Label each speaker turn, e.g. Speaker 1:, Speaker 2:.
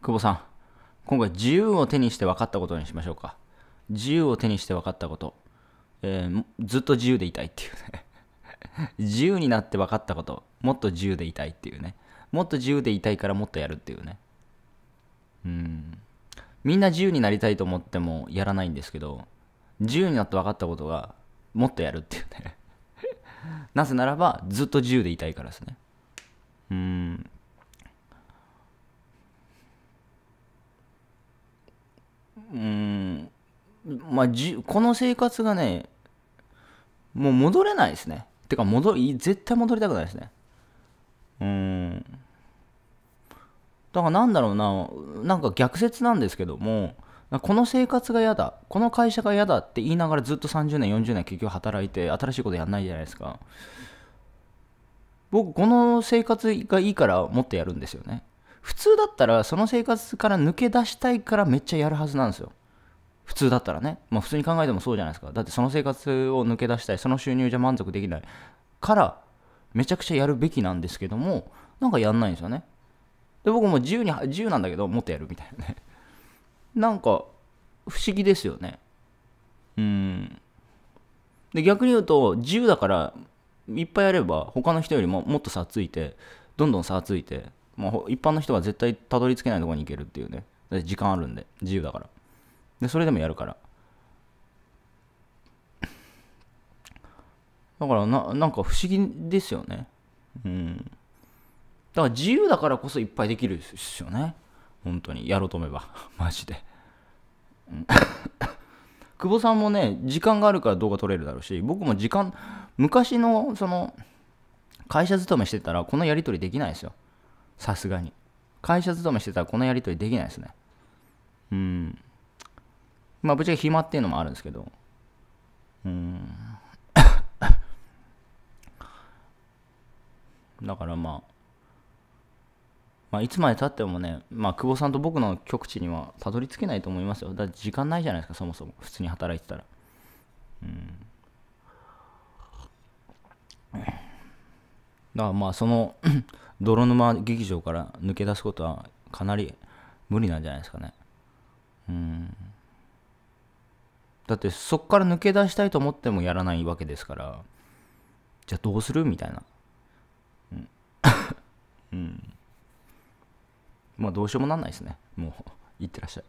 Speaker 1: 久保さん、今回自由を手にして分かったことにしましょうか。自由を手にして分かったこと。えー、ずっと自由でいたいっていうね。自由になって分かったこと。もっと自由でいたいっていうね。もっと自由でいたいからもっとやるっていうね。うん。みんな自由になりたいと思ってもやらないんですけど、自由になって分かったことがもっとやるっていうね。なぜならばずっと自由でいたいからですね。うん。まあ、じこの生活がね、もう戻れないですね。てか、戻り、絶対戻りたくないですね。うん。だからなんだろうな、なんか逆説なんですけども、この生活が嫌だ、この会社が嫌だって言いながらずっと30年、40年結局働いて新しいことやんないじゃないですか。僕、この生活がいいからもっとやるんですよね。普通だったらその生活から抜け出したいからめっちゃやるはずなんですよ。普通だったらね、まあ、普通に考えてもそうじゃないですかだってその生活を抜け出したいその収入じゃ満足できないからめちゃくちゃやるべきなんですけどもなんかやんないんですよねで僕も自由に自由なんだけどもっとやるみたいなね なんか不思議ですよねうんで逆に言うと自由だからいっぱいやれば他の人よりももっと差ついてどんどん差ついて、まあ、一般の人は絶対たどり着けないところに行けるっていうね時間あるんで自由だからで、それでもやるから。だからな、なんか不思議ですよね。うん。だから自由だからこそいっぱいできるですよね。本当に。やろうと思えば。マジで。久保さんもね、時間があるから動画撮れるだろうし、僕も時間、昔の、その、会社勤めしてたら、このやり取りできないですよ。さすがに。会社勤めしてたら、このやり取りできないですね。うん。まあ、ぶっちゃけ暇っていうのもあるんですけど、うん。だからまあ、まあ、いつまでたってもね、まあ、久保さんと僕の極地にはたどり着けないと思いますよ。だって時間ないじゃないですか、そもそも。普通に働いてたら。うん。だからまあ、その 泥沼劇場から抜け出すことはかなり無理なんじゃないですかね。うん。だってそこから抜け出したいと思ってもやらないわけですからじゃあどうするみたいなうん、うん、まあどうしようもなんないですねもういってらっしゃい